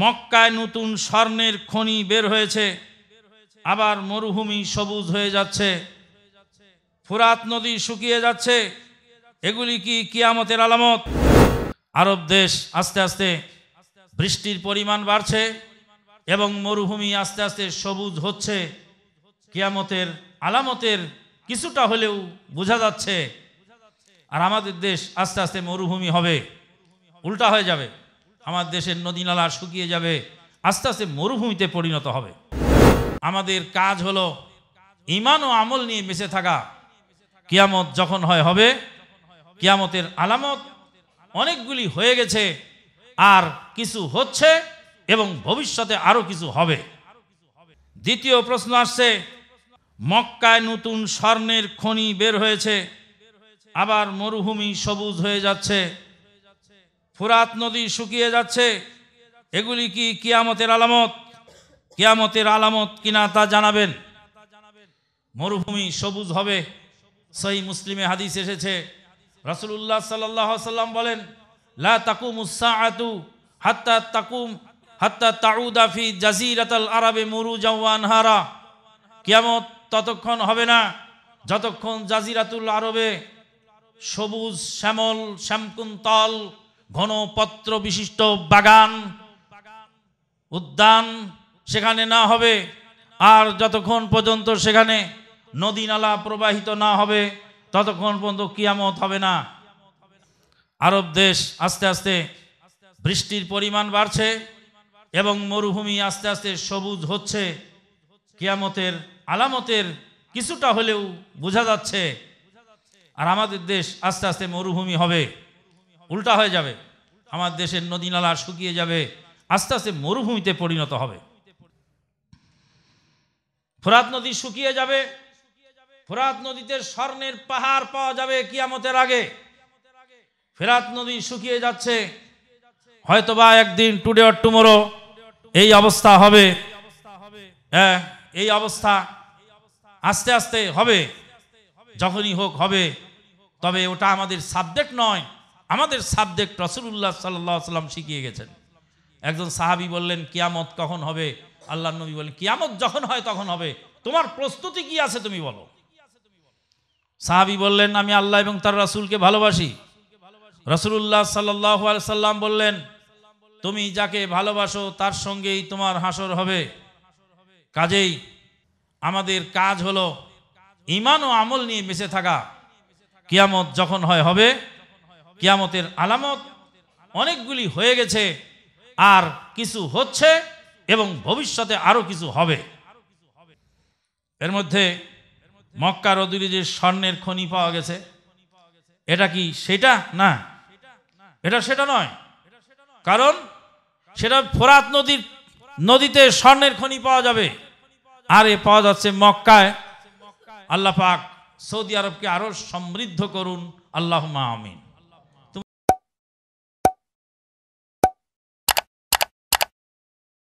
মক্কায় নতুন স্বর্ণের খনি বের হয়েছে আবার মরুভূমি সবুজ হয়ে যাচ্ছে ফুরাত নদী শুকিয়ে যাচ্ছে এগুলি কি কিয়ামতের আলামত আরব দেশ আস্তে আস্তে বৃষ্টির পরিমাণ বাড়ছে এবং মরুভূমি আস্তে আস্তে সবুজ হচ্ছে কিয়ামতের আলামতের কিছুটা হলেও বোঝা যাচ্ছে আর আমাদের দেশ আস্তে আস্তে মরুভূমি হবে উল্টা হয়ে যাবে আমার দেশের নদী নালা শুকিয়ে যাবে আস্তে আস্তে মরুভূমিতে পরিণত হবে আমাদের কাজ হলো ইমান ও আমল নিয়ে বেঁচে থাকা কিয়ামত যখন হয় হবে কিয়ামতের আলামত অনেকগুলি হয়ে গেছে আর কিছু হচ্ছে এবং ভবিষ্যতে আরও কিছু হবে দ্বিতীয় প্রশ্ন আসছে মক্কায় নতুন স্বর্ণের খনি বের হয়েছে আবার মরুভূমি সবুজ হয়ে যাচ্ছে ফুরাত নদী শুকিয়ে যাচ্ছে এগুলি কি কিয়ামতের আলামত কিয়ামতের আলামত কিনা তা জানাবেন মরুভূমি সবুজ হবে সহি মুসলিমে হাদিস এসেছে রাসুলুল্লাহ সাল্লাম বলেন লা তাকুম তাকুম আরবে কিয়ামত ততক্ষণ হবে না যতক্ষণ জাজিরাতুল আরবে সবুজ শ্যামল শ্যামকুন্তল ঘনপত্র বিশিষ্ট বাগান উদ্যান সেখানে না হবে আর যতক্ষণ পর্যন্ত সেখানে নদী নালা প্রবাহিত না হবে ততক্ষণ পর্যন্ত কিয়ামত হবে না আরব দেশ আস্তে আস্তে বৃষ্টির পরিমাণ বাড়ছে এবং মরুভূমি আস্তে আস্তে সবুজ হচ্ছে কিয়ামতের আলামতের কিছুটা হলেও বোঝা যাচ্ছে আর আমাদের দেশ আস্তে আস্তে মরুভূমি হবে উল্টা হয়ে যাবে আমার দেশের নদী নালা শুকিয়ে যাবে আস্তে আস্তে মরুভূমিতে পরিণত হবে ফোরাত নদী শুকিয়ে যাবে ফোরাত নদীতে স্বর্ণের পাহাড় পাওয়া যাবে কিয়ামতের আগে ফেরাত নদী শুকিয়ে যাচ্ছে হয়তোবা একদিন টুডে অর টুমোরো এই অবস্থা হবে হ্যাঁ এই অবস্থা আস্তে আস্তে হবে যখনই হোক হবে তবে ওটা আমাদের সাবজেক্ট নয় আমাদের সাবজেক্ট রসুল্লাহ সাল্লাহ সাল্লাম শিখিয়ে গেছেন একজন সাহাবি বললেন কিয়ামত কখন হবে আল্লাহ নবী বলেন কিয়ামত যখন হয় তখন হবে তোমার প্রস্তুতি কি আছে তুমি বলো সাহাবি বললেন আমি আল্লাহ এবং তার রাসুলকে ভালোবাসি রসুল্লাহ সাল্লাহ সাল্লাম বললেন তুমি যাকে ভালোবাসো তার সঙ্গেই তোমার হাসর হবে কাজেই আমাদের কাজ হলো ইমান ও আমল নিয়ে বেঁচে থাকা কিয়ামত যখন হয় হবে কিয়ামতের আলামত অনেকগুলি হয়ে গেছে আর কিছু হচ্ছে এবং ভবিষ্যতে আরও কিছু হবে এর মধ্যে মক্কার অদূরে যে স্বর্ণের খনি পাওয়া গেছে এটা কি সেটা না এটা সেটা নয় কারণ সেটা ফোরাত নদীর নদীতে স্বর্ণের খনি পাওয়া যাবে আর এ পাওয়া যাচ্ছে মক্কায় আল্লাহ পাক সৌদি আরবকে আরও সমৃদ্ধ করুন আল্লাহ মাহমিন